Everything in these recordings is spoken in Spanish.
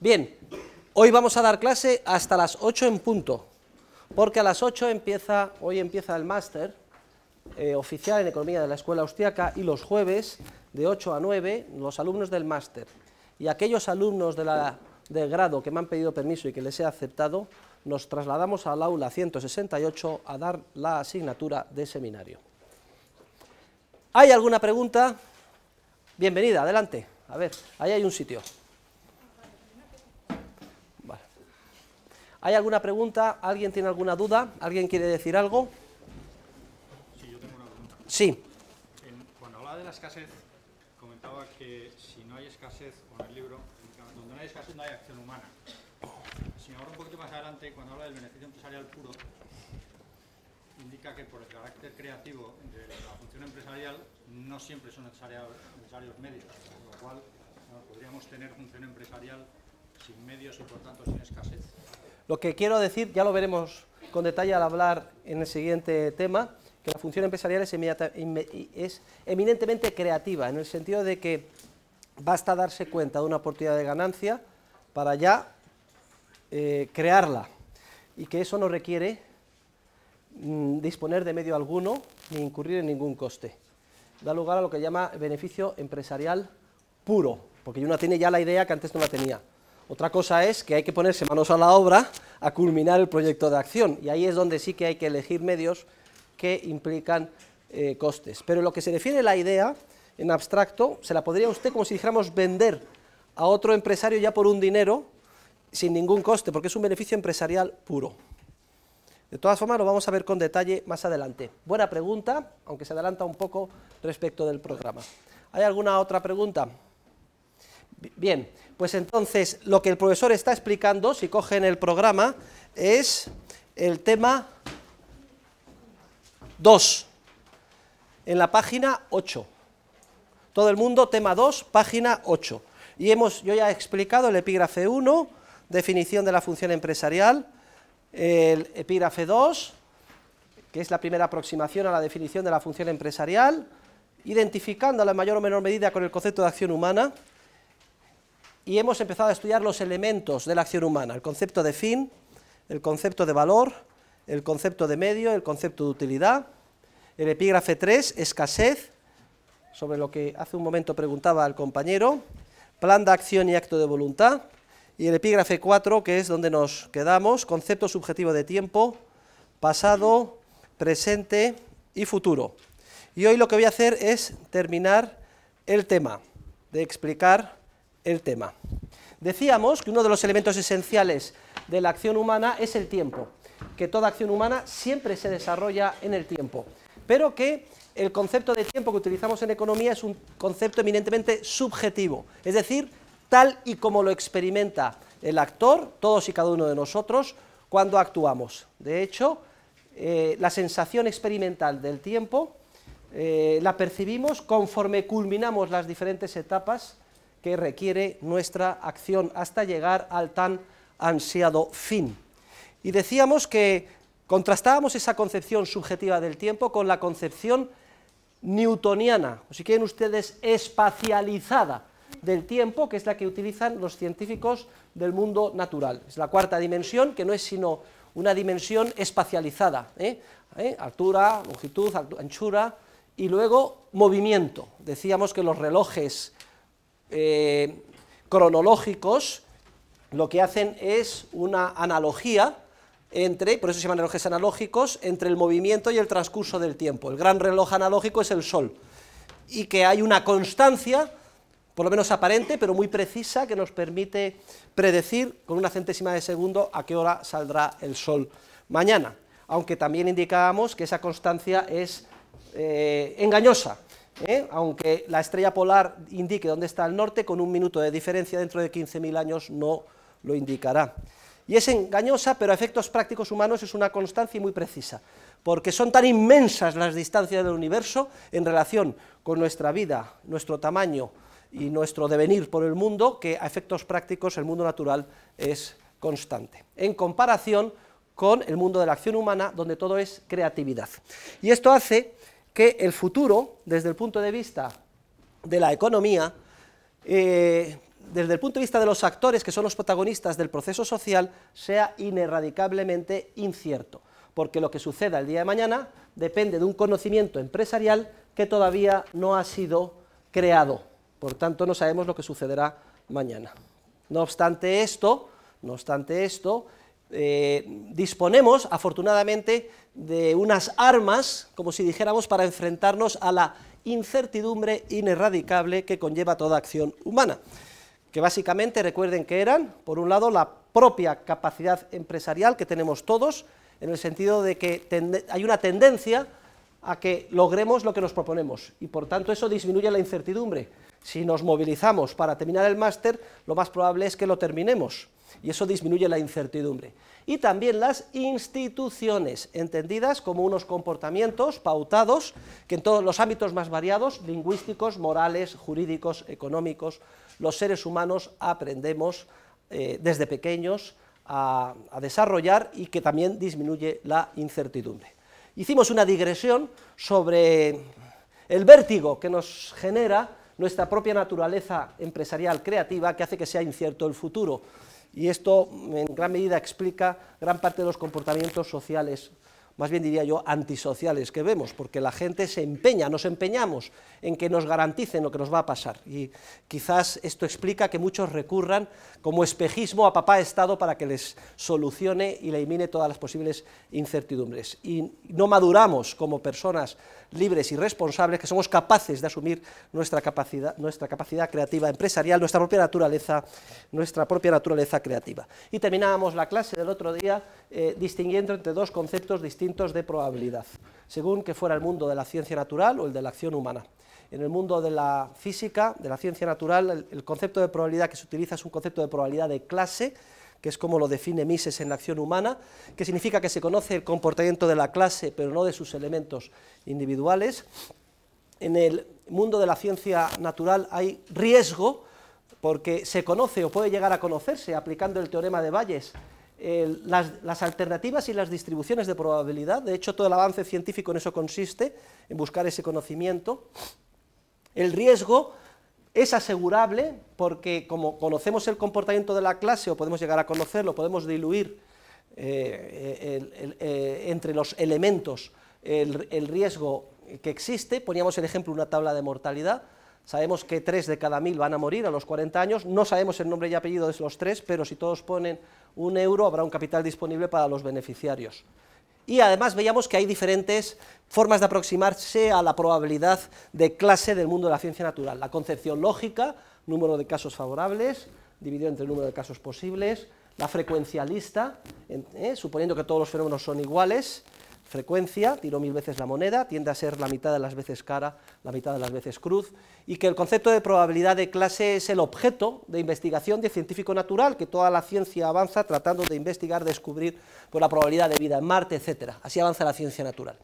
Bien, hoy vamos a dar clase hasta las 8 en punto, porque a las 8 empieza, hoy empieza el máster eh, oficial en Economía de la Escuela Austriaca y los jueves de 8 a 9 los alumnos del máster. Y aquellos alumnos del grado que me han pedido permiso y que les he aceptado, nos trasladamos al aula 168 a dar la asignatura de seminario. ¿Hay alguna pregunta? Bienvenida, adelante. A ver, ahí hay un sitio. ¿Hay alguna pregunta? ¿Alguien tiene alguna duda? ¿Alguien quiere decir algo? Sí, yo tengo una pregunta. Sí. cuando hablaba de la escasez, comentaba que si no hay escasez, con el libro, donde no hay escasez no hay acción humana. Si ahora un poquito más adelante, cuando habla del beneficio empresarial puro, indica que por el carácter creativo de la función empresarial no siempre son necesarios medios, con lo cual podríamos tener función empresarial sin medios y por tanto sin escasez. Lo que quiero decir, ya lo veremos con detalle al hablar en el siguiente tema, que la función empresarial es, eminentemente creativa, en el sentido de que basta darse cuenta de una oportunidad de ganancia para ya eh, crearla, y que eso no requiere mm, disponer de medio alguno ni incurrir en ningún coste. Da lugar a lo que llama beneficio empresarial puro, porque uno tiene ya la idea que antes no la tenía. Otra cosa es que hay que ponerse manos a la obra a culminar el proyecto de acción y ahí es donde sí que hay que elegir medios que implican eh, costes. Pero lo que se refiere a la idea, en abstracto, se la podría usted como si dijéramos vender a otro empresario ya por un dinero sin ningún coste, porque es un beneficio empresarial puro. De todas formas, lo vamos a ver con detalle más adelante. Buena pregunta, aunque se adelanta un poco respecto del programa. ¿Hay alguna otra pregunta? Bien, pues entonces lo que el profesor está explicando, si cogen el programa, es el tema 2, en la página 8. Todo el mundo, tema 2, página 8. Y hemos, yo ya he explicado el epígrafe 1, definición de la función empresarial, el epígrafe 2, que es la primera aproximación a la definición de la función empresarial, identificando la mayor o menor medida con el concepto de acción humana, y hemos empezado a estudiar los elementos de la acción humana, el concepto de fin, el concepto de valor, el concepto de medio, el concepto de utilidad, el epígrafe 3, escasez, sobre lo que hace un momento preguntaba al compañero, plan de acción y acto de voluntad, y el epígrafe 4, que es donde nos quedamos, concepto subjetivo de tiempo, pasado, presente y futuro. Y hoy lo que voy a hacer es terminar el tema de explicar el tema. Decíamos que uno de los elementos esenciales de la acción humana es el tiempo, que toda acción humana siempre se desarrolla en el tiempo, pero que el concepto de tiempo que utilizamos en economía es un concepto eminentemente subjetivo, es decir, tal y como lo experimenta el actor, todos y cada uno de nosotros, cuando actuamos. De hecho, eh, la sensación experimental del tiempo eh, la percibimos conforme culminamos las diferentes etapas que requiere nuestra acción hasta llegar al tan ansiado fin. Y decíamos que contrastábamos esa concepción subjetiva del tiempo con la concepción newtoniana, o si quieren ustedes, espacializada del tiempo, que es la que utilizan los científicos del mundo natural. Es la cuarta dimensión, que no es sino una dimensión espacializada, ¿eh? ¿Eh? altura, longitud, anchura, y luego movimiento. Decíamos que los relojes eh, cronológicos lo que hacen es una analogía entre, por eso se llaman relojes analógicos, entre el movimiento y el transcurso del tiempo. El gran reloj analógico es el Sol, y que hay una constancia, por lo menos aparente, pero muy precisa, que nos permite predecir con una centésima de segundo a qué hora saldrá el Sol mañana, aunque también indicábamos que esa constancia es eh, engañosa, ¿eh? aunque la estrella polar indique dónde está el norte, con un minuto de diferencia dentro de 15.000 años no lo indicará. Y es engañosa, pero a efectos prácticos humanos es una constancia muy precisa, porque son tan inmensas las distancias del universo en relación con nuestra vida, nuestro tamaño y nuestro devenir por el mundo, que a efectos prácticos el mundo natural es constante, en comparación con el mundo de la acción humana, donde todo es creatividad. Y esto hace que el futuro, desde el punto de vista de la economía, eh, desde el punto de vista de los actores que son los protagonistas del proceso social, sea inerradicablemente incierto, porque lo que suceda el día de mañana depende de un conocimiento empresarial que todavía no ha sido creado. Por tanto, no sabemos lo que sucederá mañana. No obstante esto, no obstante esto, eh, disponemos, afortunadamente, de unas armas, como si dijéramos, para enfrentarnos a la incertidumbre inerradicable que conlleva toda acción humana, que básicamente recuerden que eran, por un lado, la propia capacidad empresarial que tenemos todos, en el sentido de que hay una tendencia a que logremos lo que nos proponemos y por tanto eso disminuye la incertidumbre. Si nos movilizamos para terminar el máster, lo más probable es que lo terminemos y eso disminuye la incertidumbre. Y también las instituciones, entendidas como unos comportamientos pautados que en todos los ámbitos más variados, lingüísticos, morales, jurídicos, económicos, los seres humanos aprendemos eh, desde pequeños a desarrollar y que también disminuye la incertidumbre. Hicimos una digresión sobre el vértigo que nos genera nuestra propia naturaleza empresarial creativa que hace que sea incierto el futuro y esto en gran medida explica gran parte de los comportamientos sociales, más bien diría yo antisociales que vemos, porque la gente se empeña, nos empeñamos en que nos garanticen lo que nos va a pasar. Y quizás esto explica que muchos recurran como espejismo a papá Estado para que les solucione y elimine todas las posibles incertidumbres. Y no maduramos como personas libres y responsables, que somos capaces de asumir nuestra capacidad, nuestra capacidad creativa empresarial, nuestra propia naturaleza, nuestra propia naturaleza creativa. Y terminábamos la clase del otro día eh, distinguiendo entre dos conceptos distintos de probabilidad, según que fuera el mundo de la ciencia natural o el de la acción humana. En el mundo de la física, de la ciencia natural, el concepto de probabilidad que se utiliza es un concepto de probabilidad de clase, que es como lo define Mises en la acción humana, que significa que se conoce el comportamiento de la clase, pero no de sus elementos individuales. En el mundo de la ciencia natural hay riesgo, porque se conoce o puede llegar a conocerse, aplicando el teorema de Bayes, las, alternativas y las distribuciones de probabilidad. De hecho, todo el avance científico en eso consiste, en buscar ese conocimiento. El riesgo es asegurable porque como conocemos el comportamiento de la clase o podemos llegar a conocerlo, podemos diluir eh, eh, entre los elementos el, riesgo que existe. Poníamos el ejemplo una tabla de mortalidad. Sabemos que tres de cada mil van a morir a los 40 años. No sabemos el nombre y apellido de los tres, pero si todos ponen un euro habrá un capital disponible para los beneficiarios y además veíamos que hay diferentes formas de aproximarse a la probabilidad de clase del mundo de la ciencia natural. La concepción lógica, número de casos favorables, dividido entre el número de casos posibles, la frecuencialista, lista, eh, suponiendo que todos los fenómenos son iguales, frecuencia, tiró mil veces la moneda, tiende a ser la mitad de las veces cara, la mitad de las veces cruz, y que el concepto de probabilidad de clase es el objeto de investigación de científico natural, que toda la ciencia avanza tratando de investigar, descubrir por la probabilidad de vida en Marte, etc. Así avanza la ciencia natural.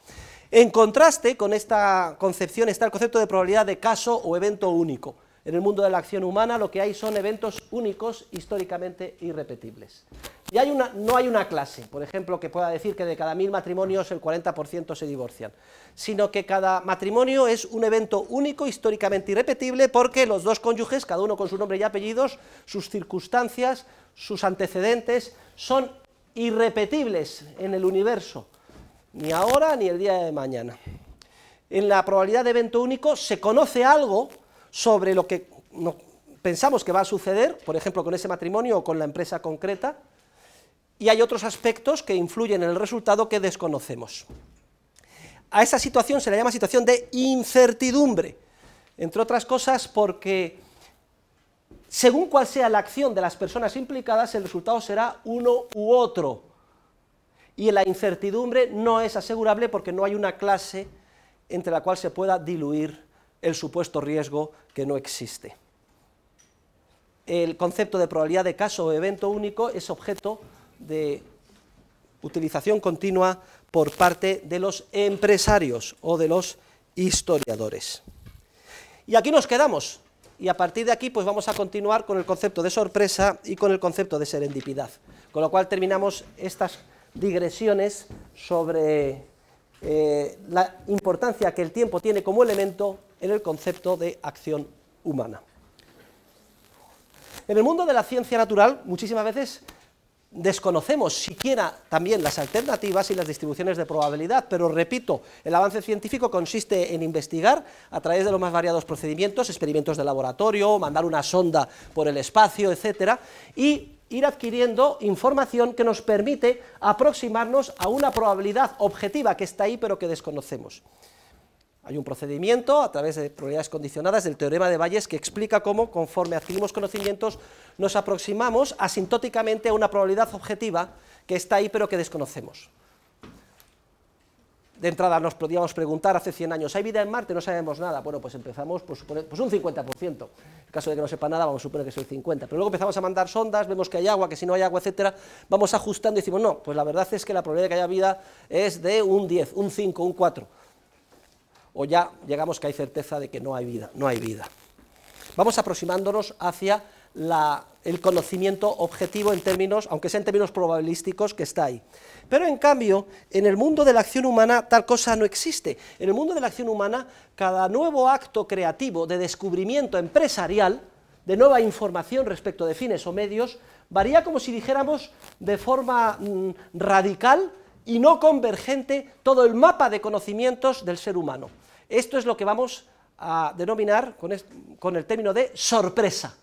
En contraste con esta concepción está el concepto de probabilidad de caso o evento único. En el mundo de la acción humana lo que hay son eventos únicos, históricamente irrepetibles. Y hay una, no hay una clase, por ejemplo, que pueda decir que de cada mil matrimonios el 40% se divorcian, sino que cada matrimonio es un evento único, históricamente irrepetible, porque los dos cónyuges, cada uno con su nombre y apellidos, sus circunstancias, sus antecedentes, son irrepetibles en el universo, ni ahora ni el día de mañana. En la probabilidad de evento único se conoce algo sobre lo que pensamos que va a suceder, por ejemplo, con ese matrimonio o con la empresa concreta, y hay otros aspectos que influyen en el resultado que desconocemos. A esa situación se le llama situación de incertidumbre, entre otras cosas porque según cuál sea la acción de las personas implicadas, el resultado será uno u otro. Y la incertidumbre no es asegurable porque no hay una clase entre la cual se pueda diluir el supuesto riesgo que no existe. El concepto de probabilidad de caso o evento único es objeto de utilización continua por parte de los empresarios o de los historiadores. Y aquí nos quedamos. Y a partir de aquí pues vamos a continuar con el concepto de sorpresa y con el concepto de serendipidad. Con lo cual terminamos estas digresiones sobre eh, la importancia que el tiempo tiene como elemento en el concepto de acción humana. En el mundo de la ciencia natural muchísimas veces desconocemos siquiera también las alternativas y las distribuciones de probabilidad, pero repito, el avance científico consiste en investigar a través de los más variados procedimientos, experimentos de laboratorio, mandar una sonda por el espacio, etcétera, y ir adquiriendo información que nos permite aproximarnos a una probabilidad objetiva que está ahí pero que desconocemos. Hay un procedimiento a través de probabilidades condicionadas del teorema de Bayes que explica cómo, conforme adquirimos conocimientos, nos aproximamos asintóticamente a una probabilidad objetiva que está ahí pero que desconocemos. De entrada nos podíamos preguntar hace 100 años, ¿hay vida en Marte? No sabemos nada. Bueno, pues empezamos por suponer, pues un 50%. En caso de que no sepa nada, vamos a suponer que soy el 50%. Pero luego empezamos a mandar sondas, vemos que hay agua, que si no hay agua, etcétera, vamos ajustando y decimos, no, pues la verdad es que la probabilidad de que haya vida es de un 10, un 5, un 4 o ya llegamos que hay certeza de que no hay vida, no hay vida. Vamos aproximándonos hacia el conocimiento objetivo en términos, aunque sea en términos probabilísticos, que está ahí. Pero en cambio, en el mundo de la acción humana tal cosa no existe. En el mundo de la acción humana, cada nuevo acto creativo de descubrimiento empresarial, de nueva información respecto de fines o medios, varía como si dijéramos de forma mm, radical y no convergente todo el mapa de conocimientos del ser humano. Esto es lo que vamos a denominar con, el término de sorpresa.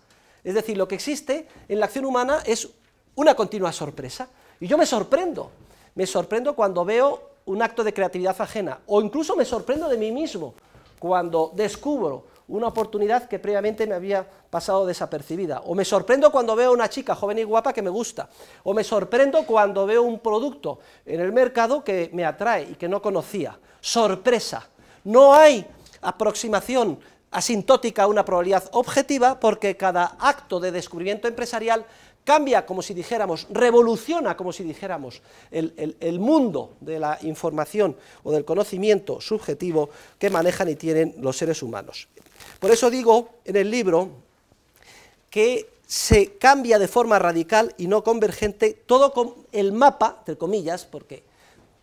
Es decir, lo que existe en la acción humana es una continua sorpresa. Y yo me sorprendo. Me sorprendo cuando veo un acto de creatividad ajena. O incluso me sorprendo de mí mismo cuando descubro una oportunidad que previamente me había pasado desapercibida. O me sorprendo cuando veo una chica joven y guapa que me gusta. O me sorprendo cuando veo un producto en el mercado que me atrae y que no conocía. Sorpresa. No hay aproximación asintótica a una probabilidad objetiva porque cada acto de descubrimiento empresarial cambia, como si dijéramos, revoluciona, como si dijéramos, el, mundo de la información o del conocimiento subjetivo que manejan y tienen los seres humanos. Por eso digo en el libro que se cambia de forma radical y no convergente todo el mapa, entre comillas, porque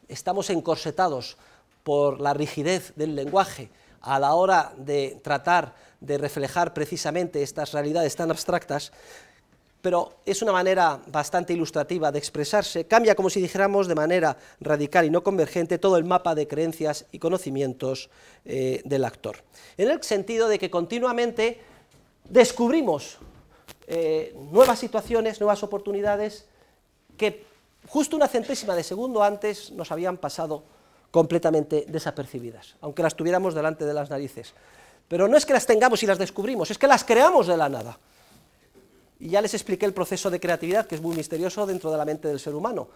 estamos encorsetados por la rigidez del lenguaje a la hora de tratar de reflejar precisamente estas realidades tan abstractas, pero es una manera bastante ilustrativa de expresarse, cambia como si dijéramos de manera radical y no convergente todo el mapa de creencias y conocimientos eh, del actor. En el sentido de que continuamente descubrimos eh, nuevas situaciones, nuevas oportunidades que justo una centésima de segundo antes nos habían pasado completamente desapercibidas, aunque las tuviéramos delante de las narices. Pero no es que las tengamos y las descubrimos, es que las creamos de la nada. Y ya les expliqué el proceso de creatividad, que es muy misterioso dentro de la mente del ser humano.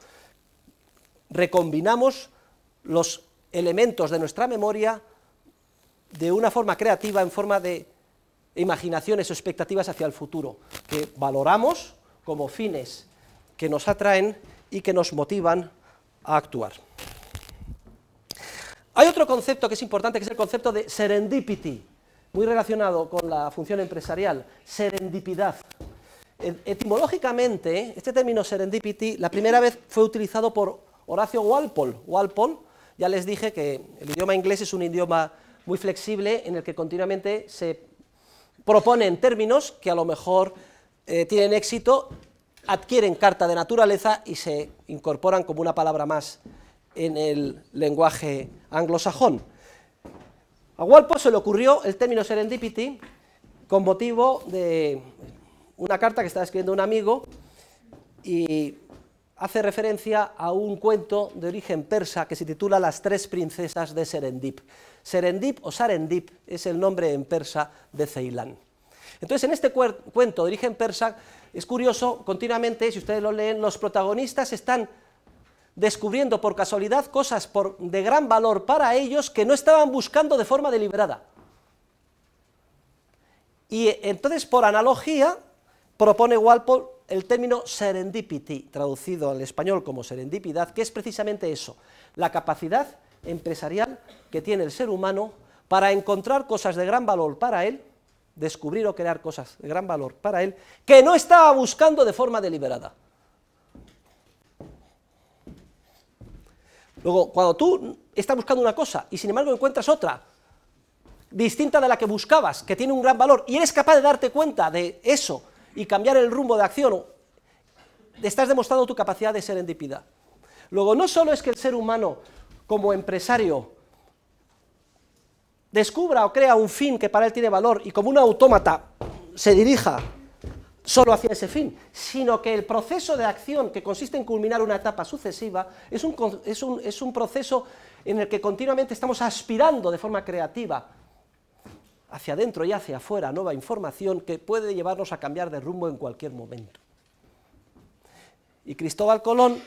Recombinamos los elementos de nuestra memoria de una forma creativa, en forma de imaginaciones o expectativas hacia el futuro, que valoramos como fines que nos atraen y que nos motivan a actuar. Hay otro concepto que es importante, que es el concepto de serendipity, muy relacionado con la función empresarial, serendipidad. Etimológicamente, este término serendipity, la primera vez fue utilizado por Horacio Walpole. Walpole, ya les dije que el idioma inglés es un idioma muy flexible en el que continuamente se proponen términos que a lo mejor eh, tienen éxito, adquieren carta de naturaleza y se incorporan como una palabra más en el lenguaje anglosajón. A Walpole se le ocurrió el término serendipity con motivo de una carta que estaba escribiendo un amigo y hace referencia a un cuento de origen persa que se titula Las tres princesas de Serendip. Serendip o Sarendip es el nombre en persa de Ceilán. Entonces, en este cuento de origen persa, es curioso, continuamente, si ustedes lo leen, los protagonistas están descubriendo por casualidad cosas de gran valor para ellos que no estaban buscando de forma deliberada. Y entonces, por analogía, propone Walpole el término serendipity, traducido al español como serendipidad, que es precisamente eso, la capacidad empresarial que tiene el ser humano para encontrar cosas de gran valor para él, descubrir o crear cosas de gran valor para él, que no estaba buscando de forma deliberada. Luego, cuando tú estás buscando una cosa y sin embargo encuentras otra, distinta de la que buscabas, que tiene un gran valor, y eres capaz de darte cuenta de eso y cambiar el rumbo de acción, estás demostrando tu capacidad de ser endípida. Luego, no solo es que el ser humano, como empresario, descubra o crea un fin que para él tiene valor y como un autómata se dirija solo hacia ese fin, sino que el proceso de acción, que consiste en culminar una etapa sucesiva, es un, es un proceso en el que continuamente estamos aspirando de forma creativa hacia adentro y hacia afuera nueva información que puede llevarnos a cambiar de rumbo en cualquier momento. Y Cristóbal Colón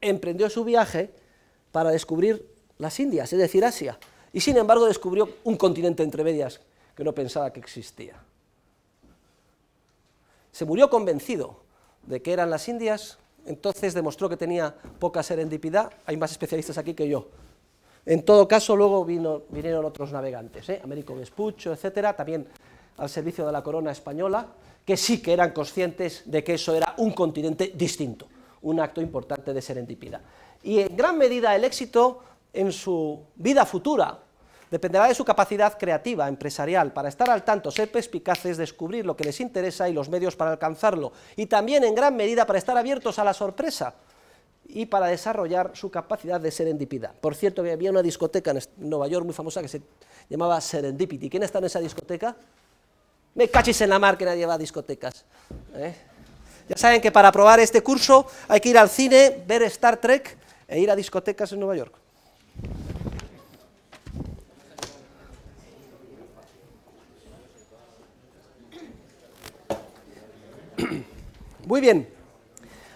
emprendió su viaje para descubrir las Indias, es decir, Asia, y sin embargo descubrió un continente entre medias que no pensaba que existía se murió convencido de que eran las Indias, entonces demostró que tenía poca serendipidad, hay más especialistas aquí que yo. En todo caso, luego vinieron otros navegantes, ¿eh? Américo Vespucho, etcétera, también al servicio de la corona española, que sí que eran conscientes de que eso era un continente distinto, un acto importante de serendipidad. Y en gran medida el éxito en su vida futura Dependerá de su capacidad creativa, empresarial, para estar al tanto, ser perspicaces, descubrir lo que les interesa y los medios para alcanzarlo, y también en gran medida para estar abiertos a la sorpresa y para desarrollar su capacidad de serendipidad. Por cierto, había una discoteca en Nueva York muy famosa que se llamaba Serendipity. ¿Quién está en esa discoteca? Me cachis en la mar que nadie va a discotecas. ¿eh? Ya saben que para probar este curso hay que ir al cine, ver Star Trek e ir a discotecas en Nueva York. Muy bien.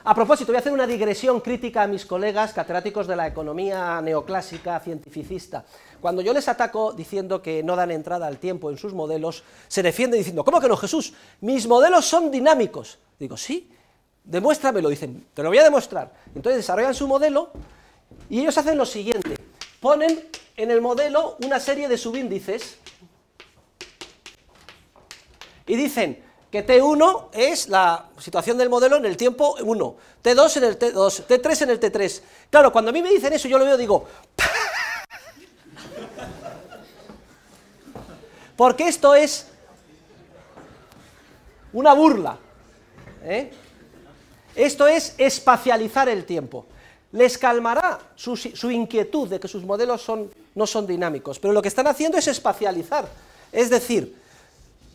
A propósito, voy a hacer una digresión crítica a mis colegas catedráticos de la economía neoclásica cientificista. Cuando yo les ataco diciendo que no dan entrada al tiempo en sus modelos, se defienden diciendo, ¿cómo que no, Jesús? Mis modelos son dinámicos. Digo, sí, demuéstramelo, dicen, te lo voy a demostrar. Entonces desarrollan su modelo y ellos hacen lo siguiente, ponen en el modelo una serie de subíndices y dicen, que T1 es la situación del modelo en el tiempo 1, T2 en el T2, T3 en el T3. Claro, cuando a mí me dicen eso, yo lo veo digo... Porque esto es una burla. ¿eh? Esto es espacializar el tiempo. Les calmará su, su inquietud de que sus modelos son, no son dinámicos, pero lo que están haciendo es espacializar. Es decir,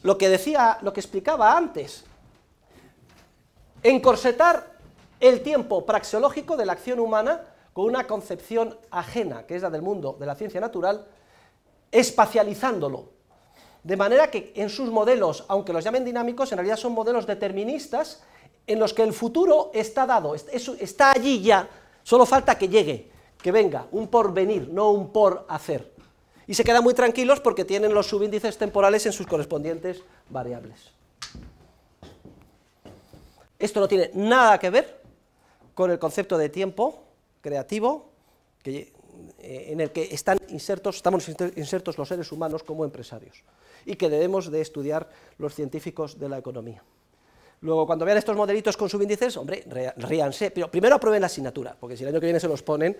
lo que decía, lo que explicaba antes. Encorsetar el tiempo praxeológico de la acción humana con una concepción ajena, que es la del mundo de la ciencia natural, espacializándolo. De manera que en sus modelos, aunque los llamen dinámicos, en realidad son modelos deterministas en los que el futuro está dado, está allí ya, solo falta que llegue, que venga, un porvenir, no un por hacer y se quedan muy tranquilos porque tienen los subíndices temporales en sus correspondientes variables. Esto no tiene nada que ver con el concepto de tiempo creativo eh, en el que están insertos, estamos insertos los seres humanos como empresarios y que debemos de estudiar los científicos de la economía. Luego, cuando vean estos modelitos con subíndices, hombre, ríanse, pero primero aprueben la asignatura, porque si el año que viene se los ponen,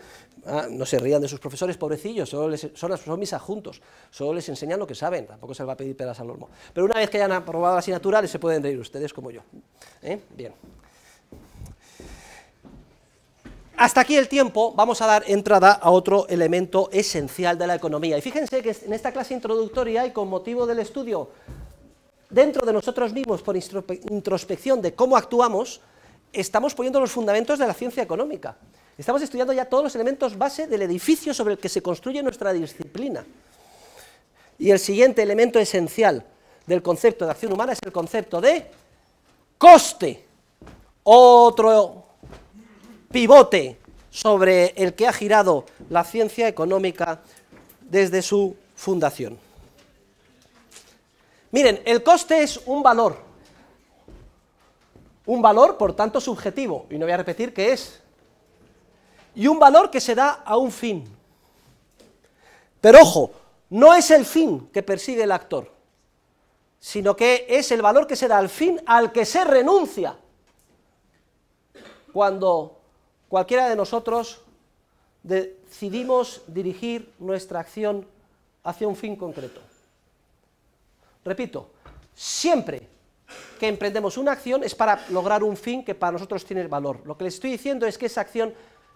ah, no se rían de sus profesores, pobrecillos, solo les, son, son, mis adjuntos, solo les enseñan lo que saben, tampoco se les va a pedir peras al olmo. Pero una vez que hayan aprobado la asignatura, les se pueden reír ustedes como yo. ¿Eh? Bien. Hasta aquí el tiempo, vamos a dar entrada a otro elemento esencial de la economía. Y fíjense que en esta clase introductoria y con motivo del estudio dentro de nosotros mismos por introspección de cómo actuamos, estamos poniendo los fundamentos de la ciencia económica. Estamos estudiando ya todos los elementos base del edificio sobre el que se construye nuestra disciplina. Y el siguiente elemento esencial del concepto de acción humana es el concepto de coste. Otro pivote sobre el que ha girado la ciencia económica desde su fundación. Miren, el coste es un valor. Un valor, por tanto, subjetivo. Y no voy a repetir qué es. Y un valor que se da a un fin. Pero ojo, no es el fin que persigue el actor, sino que es el valor que se da al fin al que se renuncia. Cuando cualquiera de nosotros decidimos dirigir nuestra acción hacia un fin concreto. Repito, siempre que emprendemos una acción es para lograr un fin que para nosotros tiene valor. Lo que les estoy diciendo es que esa acción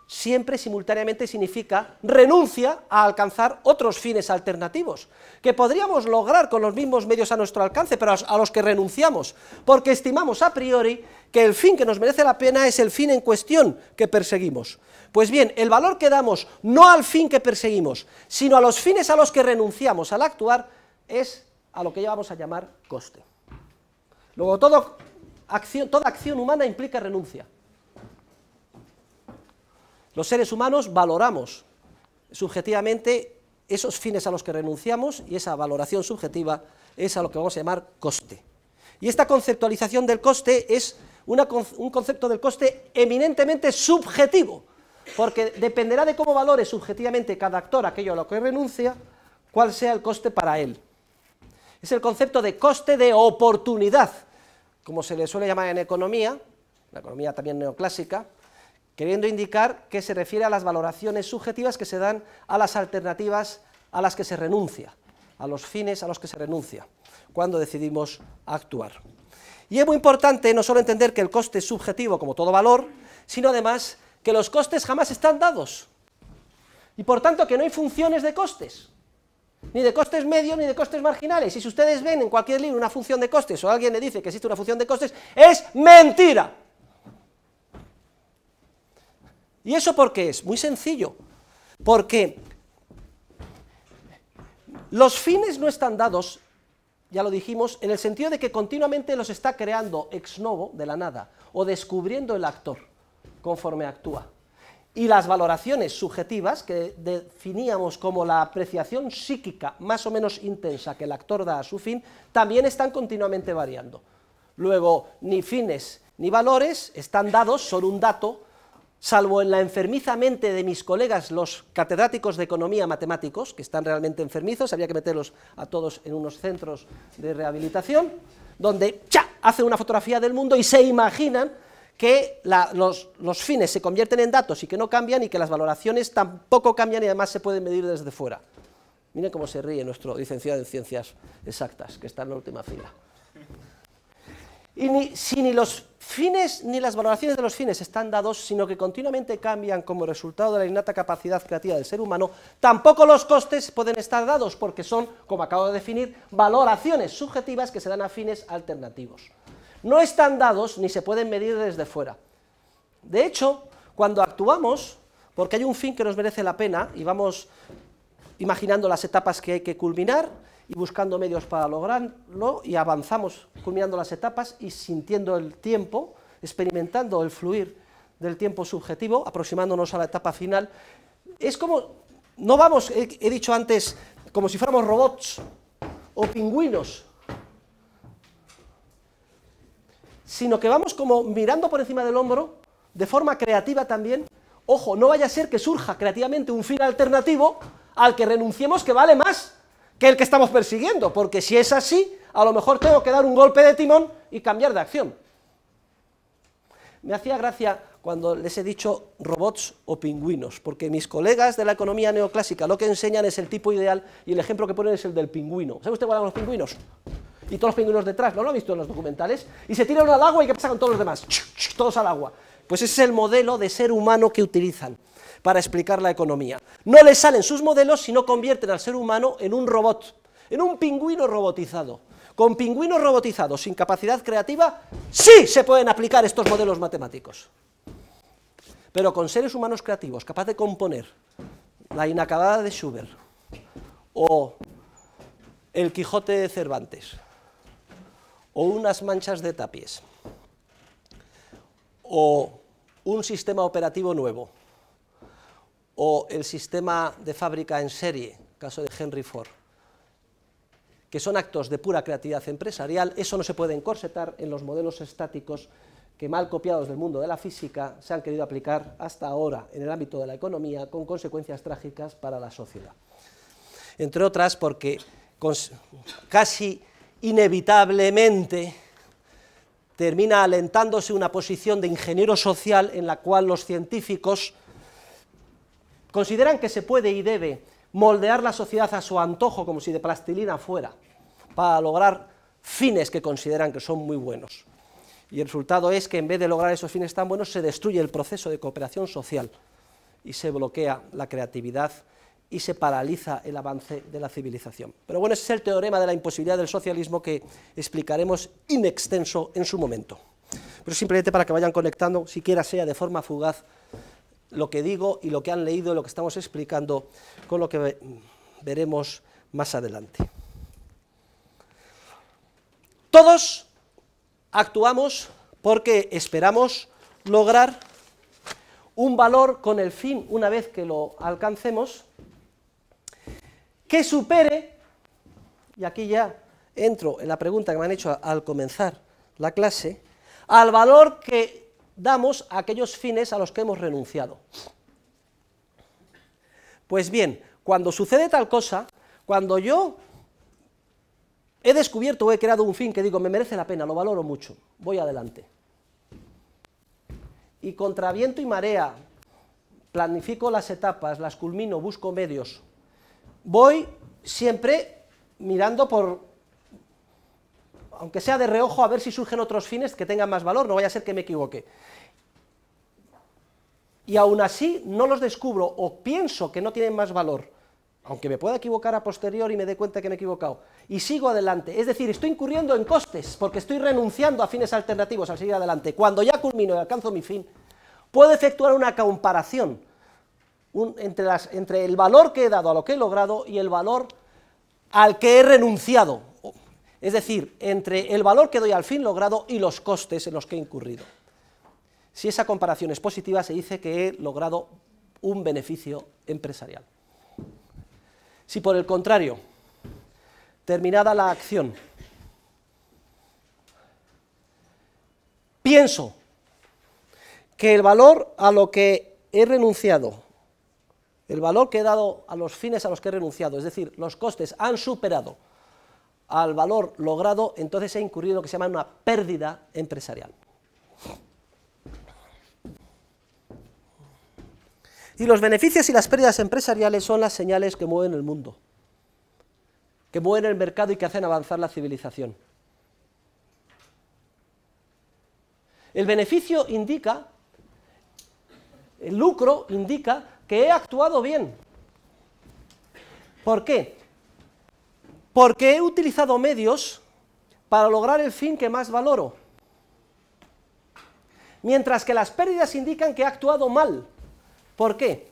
siempre simultáneamente significa renuncia a alcanzar otros fines alternativos, que podríamos lograr con los mismos medios a nuestro alcance, pero a los que renunciamos, porque estimamos a priori que el fin que nos merece la pena es el fin en cuestión que perseguimos. Pues bien, el valor que damos no al fin que perseguimos, sino a los fines a los que renunciamos al actuar, es a lo que ya vamos a llamar coste. Luego, toda acción humana implica renuncia. Los seres humanos valoramos subjetivamente esos fines a los que renunciamos y esa valoración subjetiva es a lo que vamos a llamar coste. Y esta conceptualización del coste es un concepto del coste eminentemente subjetivo, porque dependerá de cómo valore subjetivamente cada actor aquello a lo que renuncia, cuál sea el coste para él es el concepto de coste de oportunidad, como se le suele llamar en economía, la economía también neoclásica, queriendo indicar que se refiere a las valoraciones subjetivas que se dan a las alternativas a las que se renuncia, a los fines a los que se renuncia, cuando decidimos actuar. Y es muy importante no solo entender que el coste es subjetivo como todo valor, sino además que los costes jamás están dados. Y por tanto que no hay funciones de costes ni de costes medios ni de costes marginales. Y si ustedes ven en cualquier libro una función de costes o alguien le dice que existe una función de costes, es mentira. ¿Y eso por qué es? Muy sencillo. Porque los fines no están dados, ya lo dijimos, en el sentido de que continuamente los está creando ex novo de la nada o descubriendo el actor conforme actúa y las valoraciones subjetivas, que definíamos como la apreciación psíquica más o menos intensa que el actor da a su fin, también están continuamente variando. Luego, ni fines ni valores están dados, son un dato, salvo en la enfermiza mente de mis colegas, los catedráticos de economía matemáticos, que están realmente enfermizos, había que meterlos a todos en unos centros de rehabilitación, donde ¡cha! hace una fotografía del mundo y se imaginan que los, fines se convierten en datos y que no cambian y que las valoraciones tampoco cambian y además se pueden medir desde fuera. Miren cómo se ríe nuestro licenciado en Ciencias Exactas, que está en la última fila. Y si ni los fines ni las valoraciones de los fines están dados, sino que continuamente cambian como resultado de la innata capacidad creativa del ser humano, tampoco los costes pueden estar dados, porque son, como acabo de definir, valoraciones subjetivas que se dan a fines alternativos no están dados ni se pueden medir desde fuera. De hecho, cuando actuamos, porque hay un fin que nos merece la pena y vamos imaginando las etapas que hay que culminar y buscando medios para lograrlo y avanzamos culminando las etapas y sintiendo el tiempo, experimentando el fluir del tiempo subjetivo, aproximándonos a la etapa final. Es como, no vamos, he, he dicho antes, como si fuéramos robots o pingüinos sino que vamos como mirando por encima del hombro, de forma creativa también. Ojo, no vaya a ser que surja creativamente un fin alternativo al que renunciemos que vale más que el que estamos persiguiendo, porque si es así, a lo mejor tengo que dar un golpe de timón y cambiar de acción. Me hacía gracia cuando les he dicho robots o pingüinos, porque mis colegas de la economía neoclásica lo que enseñan es el tipo ideal y el ejemplo que ponen es el del pingüino. ¿Sabe usted cuáles son los pingüinos? y todos los pingüinos detrás, ¿no lo he visto en los documentales? Y se tira uno al agua y ¿qué pasa con todos los demás? Todos al agua. Pues ese es el modelo de ser humano que utilizan para explicar la economía. No les salen sus modelos si no convierten al ser humano en un robot, en un pingüino robotizado. Con pingüinos robotizados sin capacidad creativa, sí se pueden aplicar estos modelos matemáticos. Pero con seres humanos creativos, capaz de componer la inacabada de Schubert o el Quijote de Cervantes o unas manchas de tapies, o un sistema operativo nuevo, o el sistema de fábrica en serie, caso de Henry Ford, que son actos de pura creatividad empresarial, eso no se puede encorsetar en los modelos estáticos que mal copiados del mundo de la física se han querido aplicar hasta ahora en el ámbito de la economía con consecuencias trágicas para la sociedad. Entre otras porque casi inevitablemente termina alentándose una posición de ingeniero social en la cual los científicos consideran que se puede y debe moldear la sociedad a su antojo, como si de plastilina fuera, para lograr fines que consideran que son muy buenos. Y el resultado es que en vez de lograr esos fines tan buenos, se destruye el proceso de cooperación social y se bloquea la creatividad y se paraliza el avance de la civilización. Pero bueno, ese es el teorema de la imposibilidad del socialismo que explicaremos in extenso en su momento. Pero simplemente para que vayan conectando, siquiera sea de forma fugaz, lo que digo y lo que han leído, y lo que estamos explicando, con lo que veremos más adelante. Todos actuamos porque esperamos lograr un valor con el fin, una vez que lo alcancemos, que supere, y aquí ya entro en la pregunta que me han hecho al comenzar la clase, al valor que damos a aquellos fines a los que hemos renunciado. Pues bien, cuando sucede tal cosa, cuando yo he descubierto o he creado un fin que digo, me merece la pena, lo valoro mucho, voy adelante. Y contra viento y marea, planifico las etapas, las culmino, busco medios, voy siempre mirando por, aunque sea de reojo, a ver si surgen otros fines que tengan más valor, no vaya a ser que me equivoque. Y aún así no los descubro o pienso que no tienen más valor, aunque me pueda equivocar a posterior y me dé cuenta que me he equivocado, y sigo adelante. Es decir, estoy incurriendo en costes porque estoy renunciando a fines alternativos al seguir adelante. Cuando ya culmino y alcanzo mi fin, puedo efectuar una comparación entre el valor que he dado a lo que he logrado y el valor al que he renunciado. Es decir, entre el valor que doy al fin logrado y los costes en los que he incurrido. Si esa comparación es positiva, se dice que he logrado un beneficio empresarial. Si por el contrario, terminada la acción, pienso que el valor a lo que he renunciado el valor que he dado a los fines a los que he renunciado, es decir, los costes han superado al valor logrado, entonces he incurrido en lo que se llama una pérdida empresarial. Y los beneficios y las pérdidas empresariales son las señales que mueven el mundo, que mueven el mercado y que hacen avanzar la civilización. El beneficio indica, el lucro indica que he actuado bien. ¿Por qué? Porque he utilizado medios para lograr el fin que más valoro. Mientras que las pérdidas indican que he actuado mal. ¿Por qué?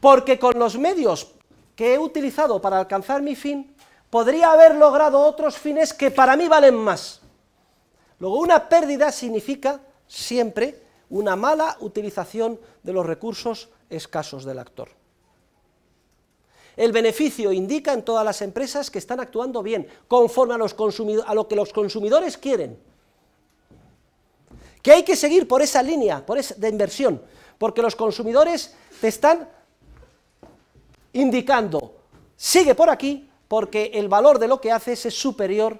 Porque con los medios que he utilizado para alcanzar mi fin, podría haber logrado otros fines que para mí valen más. Luego, una pérdida significa siempre una mala utilización de los recursos escasos del actor. El beneficio indica en todas las empresas que están actuando bien, conforme a, lo que los consumidores quieren. Que hay que seguir por esa línea de inversión, porque los consumidores te están indicando, sigue por aquí, porque el valor de lo que haces es superior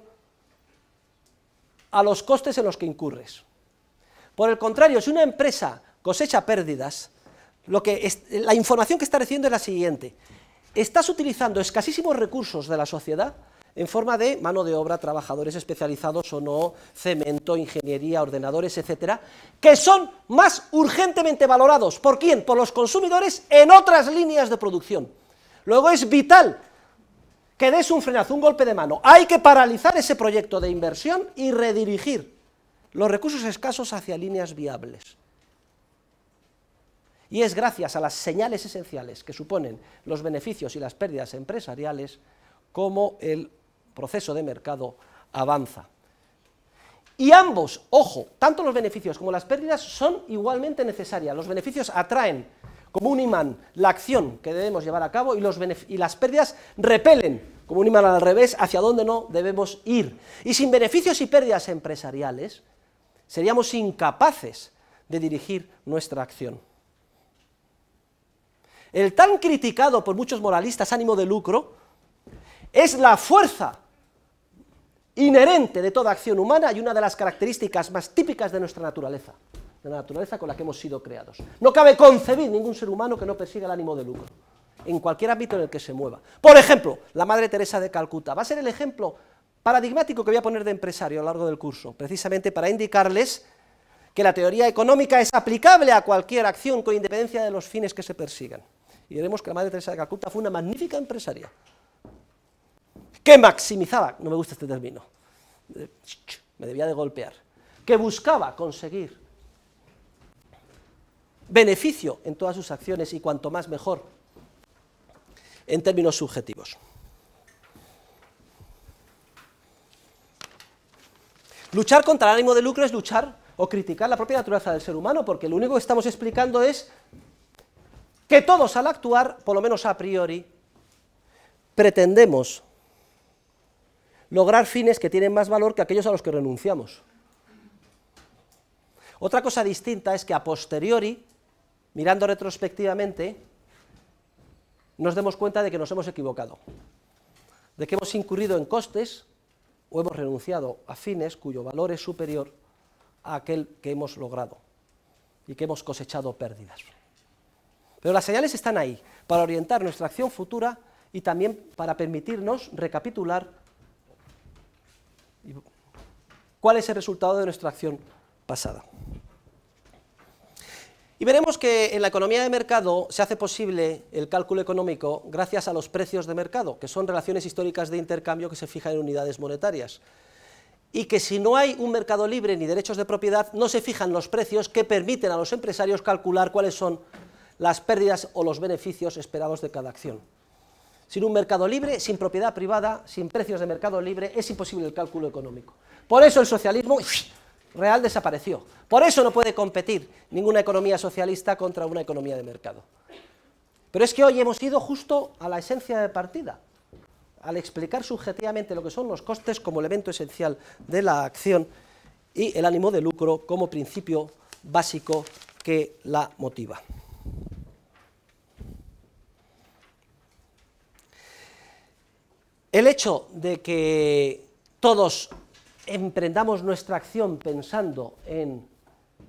a los costes en los que incurres. Por el contrario, si una empresa cosecha pérdidas, lo que es, la información que está recibiendo es la siguiente. Estás utilizando escasísimos recursos de la sociedad en forma de mano de obra, trabajadores especializados o no, cemento, ingeniería, ordenadores, etcétera, que son más urgentemente valorados. ¿Por quién? Por los consumidores en otras líneas de producción. Luego es vital que des un frenazo, un golpe de mano. Hay que paralizar ese proyecto de inversión y redirigir los recursos escasos hacia líneas viables. Y es gracias a las señales esenciales que suponen los beneficios y las pérdidas empresariales como el proceso de mercado avanza. Y ambos, ojo, tanto los beneficios como las pérdidas son igualmente necesarias. Los beneficios atraen como un imán la acción que debemos llevar a cabo y, los y las pérdidas repelen como un imán al revés hacia dónde no debemos ir. Y sin beneficios y pérdidas empresariales, seríamos incapaces de dirigir nuestra acción. El tan criticado por muchos moralistas ánimo de lucro es la fuerza inherente de toda acción humana y una de las características más típicas de nuestra naturaleza, de la naturaleza con la que hemos sido creados. No cabe concebir ningún ser humano que no persiga el ánimo de lucro en cualquier ámbito en el que se mueva. Por ejemplo, la Madre Teresa de Calcuta va a ser el ejemplo paradigmático que voy a poner de empresario a lo largo del curso, precisamente para indicarles que la teoría económica es aplicable a cualquier acción con independencia de los fines que se persigan. Y veremos que la Madre Teresa de Calcuta fue una magnífica empresaria, que maximizaba, no me gusta este término, me debía de golpear, que buscaba conseguir beneficio en todas sus acciones y cuanto más mejor en términos subjetivos. Luchar contra el ánimo de lucro es luchar o criticar la propia naturaleza del ser humano, porque lo único que estamos explicando es que todos al actuar, por lo menos a priori, pretendemos lograr fines que tienen más valor que aquellos a los que renunciamos. Otra cosa distinta es que a posteriori, mirando retrospectivamente, nos demos cuenta de que nos hemos equivocado, de que hemos incurrido en costes o hemos renunciado a fines cuyo valor es superior a aquel que hemos logrado y que hemos cosechado pérdidas. Pero las señales están ahí para orientar nuestra acción futura y también para permitirnos recapitular cuál es el resultado de nuestra acción pasada. Y veremos que en la economía de mercado se hace posible el cálculo económico gracias a los precios de mercado, que son relaciones históricas de intercambio que se fijan en unidades monetarias. Y que si no hay un mercado libre ni derechos de propiedad, no se fijan los precios que permiten a los empresarios calcular cuáles son las pérdidas o los beneficios esperados de cada acción. Sin un mercado libre, sin propiedad privada, sin precios de mercado libre, es imposible el cálculo económico. Por eso el socialismo real desapareció. Por eso no puede competir ninguna economía socialista contra una economía de mercado. Pero es que hoy hemos ido justo a la esencia de partida, al explicar subjetivamente lo que son los costes como elemento esencial de la acción y el ánimo de lucro como principio básico que la motiva. El hecho de que todos emprendamos nuestra acción pensando en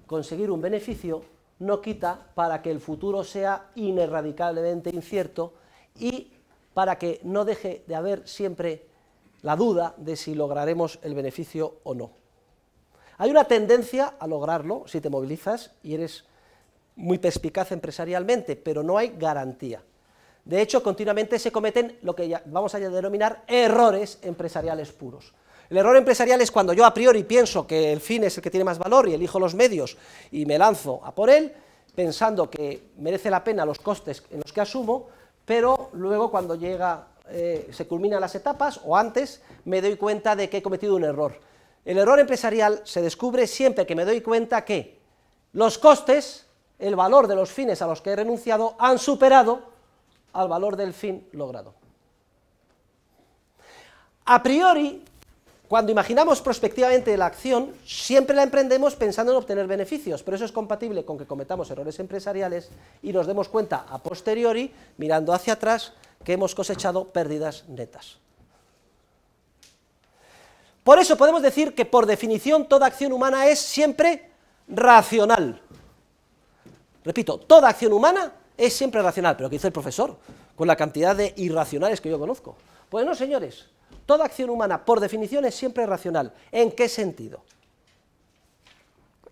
conseguir un beneficio, no quita para que el futuro sea inerradicablemente incierto y para que no deje de haber siempre la duda de si lograremos el beneficio o no. Hay una tendencia a lograrlo si te movilizas y eres muy perspicaz empresarialmente, pero no hay garantía. De hecho, continuamente se cometen lo que vamos a denominar errores empresariales puros. El error empresarial es cuando yo a priori pienso que el fin es el que tiene más valor y elijo los medios y me lanzo a por él, pensando que merece la pena los costes en los que asumo, pero luego cuando llega, eh, se culminan las etapas o antes, me doy cuenta de que he cometido un error. El error empresarial se descubre siempre que me doy cuenta que los costes, el valor de los fines a los que he renunciado, han superado al valor del fin logrado. A priori, cuando imaginamos prospectivamente la acción, siempre la emprendemos pensando en obtener beneficios, pero eso es compatible con que cometamos errores empresariales y nos demos cuenta a posteriori, mirando hacia atrás, que hemos cosechado pérdidas netas. Por eso podemos decir que por definición toda acción humana es siempre racional. Repito, toda acción humana es siempre racional, pero ¿qué dice el profesor? Con la cantidad de irracionales que yo conozco. Pues no, señores, Toda acción humana, por definición, es siempre racional. ¿En qué sentido?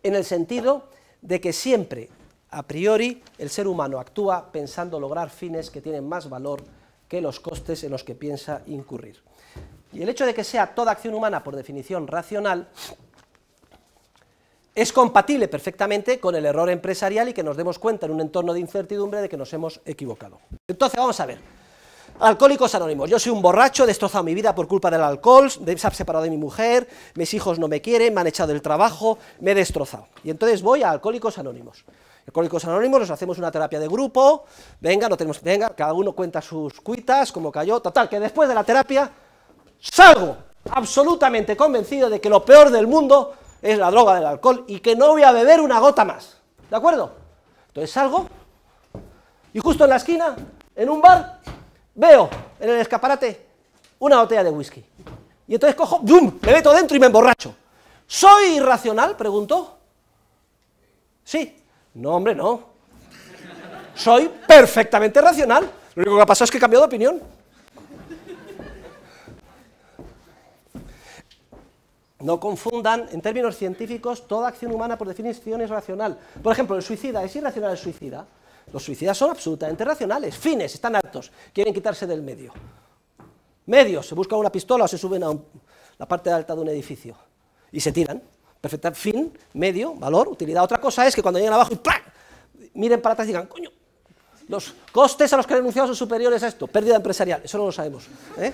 En el sentido de que siempre, a priori, el ser humano actúa pensando lograr fines que tienen más valor que los costes en los que piensa incurrir. Y el hecho de que sea toda acción humana, por definición, racional, es compatible perfectamente con el error empresarial y que nos demos cuenta en un entorno de incertidumbre de que nos hemos equivocado. Entonces, vamos a ver, Alcohólicos Anónimos. Yo soy un borracho, he destrozado mi vida por culpa del alcohol, se ha separado de mi mujer, mis hijos no me quieren, me han echado el trabajo, me he destrozado. Y entonces voy a Alcohólicos Anónimos. Alcohólicos Anónimos nos hacemos una terapia de grupo, venga, no tenemos, venga, cada uno cuenta sus cuitas, como cayó, total, que después de la terapia salgo absolutamente convencido de que lo peor del mundo es la droga del alcohol y que no voy a beber una gota más. ¿De acuerdo? Entonces salgo y justo en la esquina, en un bar, veo en el escaparate una botella de whisky. Y entonces cojo, ¡bum!, me meto dentro y me emborracho. ¿Soy irracional? pregunto. Sí. No, hombre, no. Soy perfectamente racional. Lo único que ha pasado es que he cambiado de opinión. No confundan, en términos científicos, toda acción humana por definición es racional. Por ejemplo, el suicida, ¿es irracional el suicida? Los suicidas son absolutamente racionales, fines, están hartos, quieren quitarse del medio. Medios, se busca una pistola o se suben a la parte alta de un edificio y se tiran. Perfecta, fin, medio, valor, utilidad. Otra cosa es que cuando llegan abajo y ¡plac! miren para atrás y digan, coño, los costes a los que han renunciado son superiores a esto, pérdida empresarial, eso no lo sabemos. ¿eh?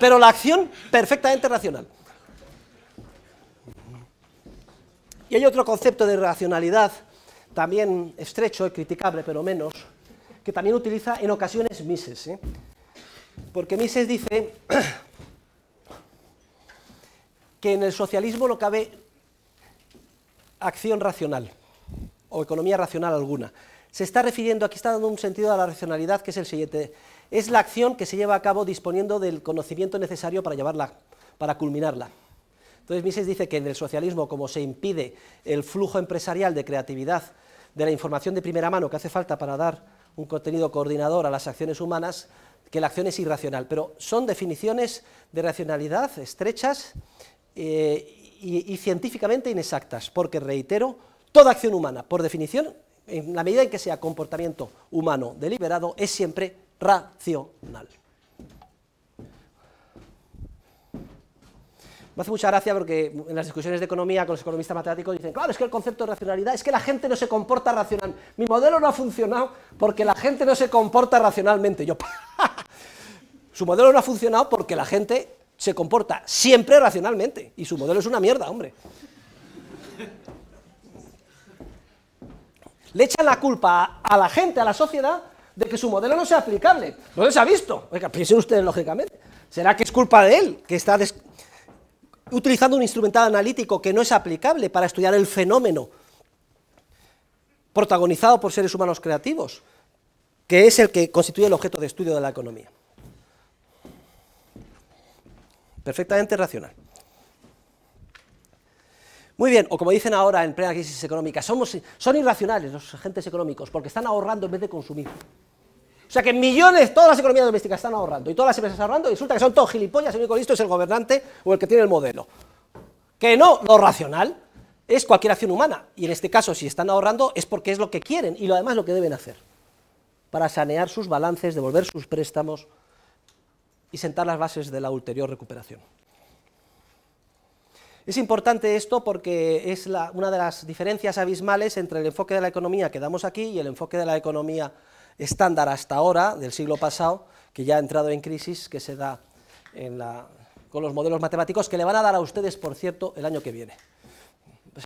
Pero la acción perfectamente racional. Y hay otro concepto de racionalidad también estrecho y criticable, pero menos, que también utiliza en ocasiones Mises. ¿eh? Porque Mises dice que en el socialismo no cabe acción racional o economía racional alguna. Se está refiriendo, aquí está dando un sentido a la racionalidad que es el siguiente. Es la acción que se lleva a cabo disponiendo del conocimiento necesario para, llevarla, para culminarla. Entonces Mises dice que en el socialismo, como se impide el flujo empresarial de creatividad, de la información de primera mano que hace falta para dar un contenido coordinador a las acciones humanas, que la acción es irracional. Pero son definiciones de racionalidad estrechas eh, y científicamente inexactas, porque, reitero, toda acción humana, por definición, en la medida en que sea comportamiento humano deliberado, es siempre racional. Me hace mucha gracia porque en las discusiones de economía con los economistas matemáticos dicen, claro, es que el concepto de racionalidad es que la gente no se comporta racional. Mi modelo no ha funcionado porque la gente no se comporta racionalmente. Yo, su modelo no ha funcionado porque la gente se comporta siempre racionalmente. Y su modelo es una mierda, hombre. Le echan la culpa a la gente, a la sociedad, de que su modelo no sea aplicable. No se ha visto. piensen ustedes lógicamente. ¿Será que es culpa de él, que está utilizando un instrumental analítico que no es aplicable para estudiar el fenómeno protagonizado por seres humanos creativos, que es el que constituye el objeto de estudio de la economía. Perfectamente racional. Muy bien, o como dicen ahora en plena crisis económica, somos, son irracionales los agentes económicos porque están ahorrando en vez de consumir. O sea que millones, todas las economías domésticas están ahorrando y todas las empresas ahorrando, y resulta que son todos gilipollas, el único listo es el gobernante o el que tiene el modelo. Que no, lo racional es cualquier acción humana. Y en este caso, si están ahorrando, es porque es lo que quieren y lo además lo que deben hacer. Para sanear sus balances, devolver sus préstamos y sentar las bases de la ulterior recuperación. Es importante esto porque es una de las diferencias abismales entre el enfoque de la economía que damos aquí y el enfoque de la economía estándar hasta ahora, del siglo pasado, que ya ha entrado en crisis, que se da con los modelos matemáticos, que le van a dar a ustedes, por cierto, el año que viene.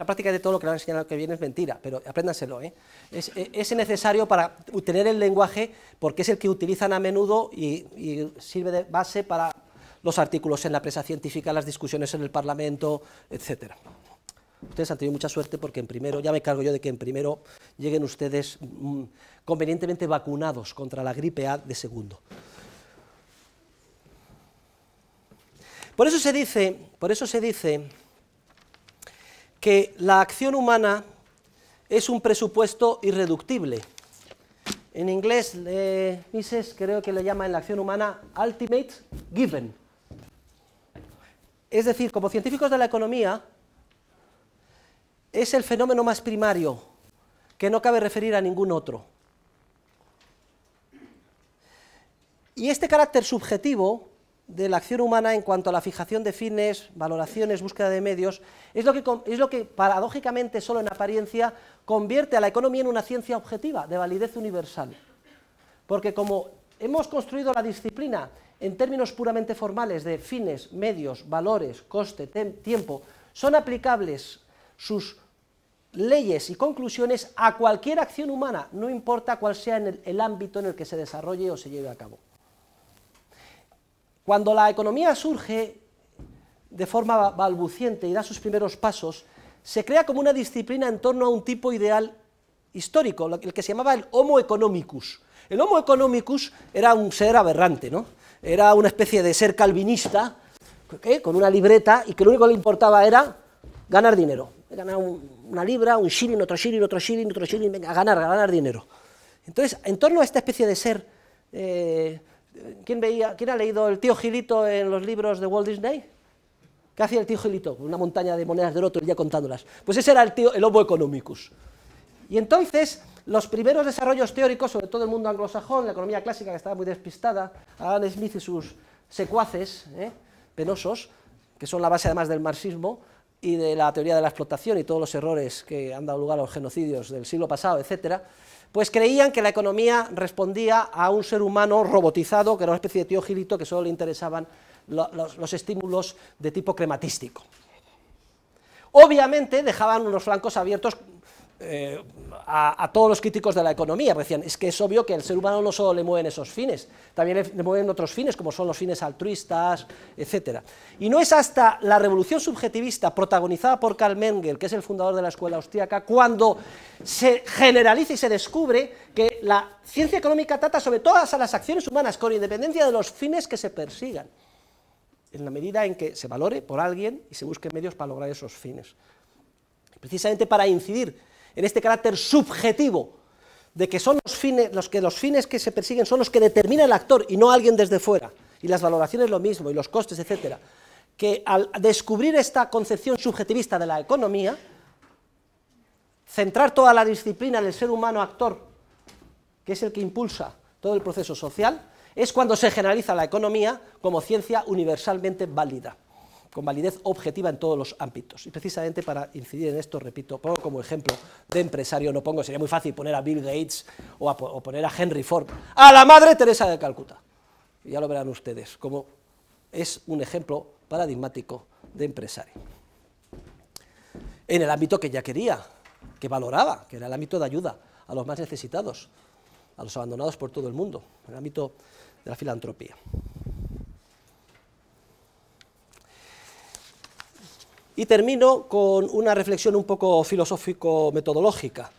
práctica de todo lo que le van a enseñar el año que viene es mentira, pero apréndanselo. ¿eh? Es, necesario para tener el lenguaje, porque es el que utilizan a menudo y, sirve de base para los artículos en la presa científica, las discusiones en el Parlamento, etcétera. Ustedes han tenido mucha suerte porque en primero, ya me cargo yo de que en primero lleguen ustedes mm, convenientemente vacunados contra la gripe A de segundo. Por eso se dice, por eso se dice que la acción humana es un presupuesto irreductible. En inglés, eh, Mises creo que le llama en la acción humana ultimate given. Es decir, como científicos de la economía, es el fenómeno más primario que no cabe referir a ningún otro. Y este carácter subjetivo de la acción humana en cuanto a la fijación de fines, valoraciones, búsqueda de medios, es lo que, es lo que paradójicamente, solo en apariencia, convierte a la economía en una ciencia objetiva, de validez universal. Porque como hemos construido la disciplina en términos puramente formales de fines, medios, valores, coste, tiempo, son aplicables sus leyes y conclusiones a cualquier acción humana, no importa cuál sea el, ámbito en el que se desarrolle o se lleve a cabo. Cuando la economía surge de forma balbuciente y da sus primeros pasos, se crea como una disciplina en torno a un tipo ideal histórico, el que se llamaba el Homo economicus. El Homo economicus era un ser aberrante, ¿no? Era una especie de ser calvinista, con una libreta, y que lo único que le importaba era ganar dinero he una libra, un shilling, otro shilling, otro shilling, otro shilling, venga, a ganar, a ganar dinero. Entonces, en torno a esta especie de ser, eh, ¿quién, ha leído el tío Gilito en los libros de Walt Disney? ¿Qué hacía el tío Gilito? Una montaña de monedas de otro contándolas. Pues ese era el tío, el homo economicus. Y entonces, los primeros desarrollos teóricos, sobre todo el mundo anglosajón, la economía clásica que estaba muy despistada, Adam Smith y sus secuaces, eh, penosos, que son la base además del marxismo, y de la teoría de la explotación y todos los errores que han dado lugar a los genocidios del siglo pasado, etcétera, pues creían que la economía respondía a un ser humano robotizado, que era una especie de tío gilito que solo le interesaban los estímulos de tipo crematístico. Obviamente dejaban unos flancos abiertos eh, a, todos los críticos de la economía, decían, es que es obvio que al ser humano no solo le mueven esos fines, también le, mueven otros fines, como son los fines altruistas, etc. Y no es hasta la revolución subjetivista protagonizada por Karl Mengel, que es el fundador de la escuela austríaca, cuando se generaliza y se descubre que la ciencia económica trata sobre todas las acciones humanas, con independencia de los fines que se persigan en la medida en que se valore por alguien y se busquen medios para lograr esos fines. Precisamente para incidir en este carácter subjetivo, de que son los fines, los que, los fines que se persiguen son los que determina el actor y no alguien desde fuera, y las valoraciones lo mismo, y los costes, etcétera, que al descubrir esta concepción subjetivista de la economía, centrar toda la disciplina del ser humano actor, que es el que impulsa todo el proceso social, es cuando se generaliza la economía como ciencia universalmente válida con validez objetiva en todos los ámbitos. Y precisamente para incidir en esto, repito, pongo como ejemplo de empresario, no pongo, sería muy fácil poner a Bill Gates o, a, poner a Henry Ford, a la madre Teresa de Calcuta. Ya lo verán ustedes, como es un ejemplo paradigmático de empresario. En el ámbito que ya quería, que valoraba, que era el ámbito de ayuda a los más necesitados, a los abandonados por todo el mundo, en el ámbito de la filantropía. Y termino con una reflexión un poco filosófico-metodológica.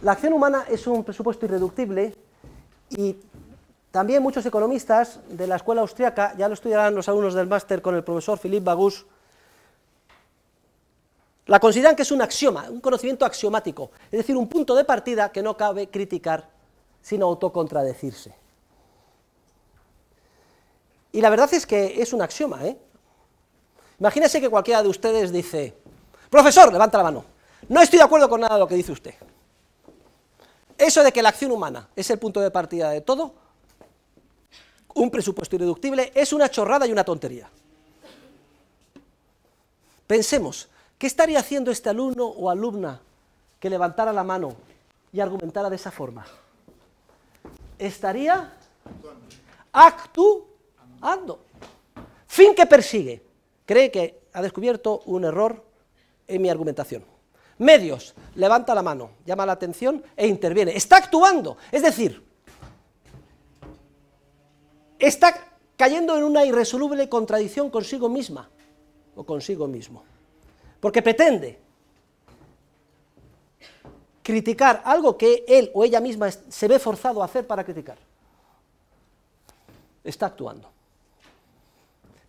La acción humana es un presupuesto irreductible y también muchos economistas de la escuela austriaca, ya lo estudiarán los alumnos del máster con el profesor Philippe Bagus, la consideran que es un axioma, un conocimiento axiomático, es decir, un punto de partida que no cabe criticar sino autocontradecirse. Y la verdad es que es un axioma, ¿eh? Imagínese que cualquiera de ustedes dice, profesor, levanta la mano, no estoy de acuerdo con nada de lo que dice usted. Eso de que la acción humana es el punto de partida de todo, un presupuesto irreductible, es una chorrada y una tontería. Pensemos, ¿qué estaría haciendo este alumno o alumna que levantara la mano y argumentara de esa forma? Estaría actuando. Fin que persigue cree que ha descubierto un error en mi argumentación. Medios, levanta la mano, llama la atención e interviene. Está actuando, es decir, está cayendo en una irresoluble contradicción consigo misma o consigo mismo. Porque pretende criticar algo que él o ella misma se ve forzado a hacer para criticar. Está actuando.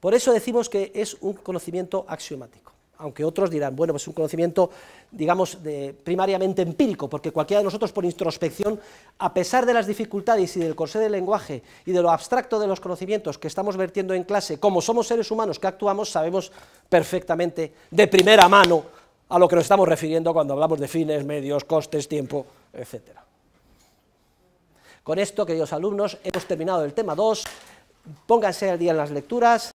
Por eso decimos que es un conocimiento axiomático, aunque otros dirán, bueno, pues un conocimiento, digamos, primariamente empírico, porque cualquiera de nosotros por introspección, a pesar de las dificultades y del corsé del lenguaje y de lo abstracto de los conocimientos que estamos vertiendo en clase, como somos seres humanos que actuamos, sabemos perfectamente de primera mano a lo que nos estamos refiriendo cuando hablamos de fines, medios, costes, tiempo, etcétera. Con esto, queridos alumnos, hemos terminado el tema 2. Pónganse al día en las lecturas.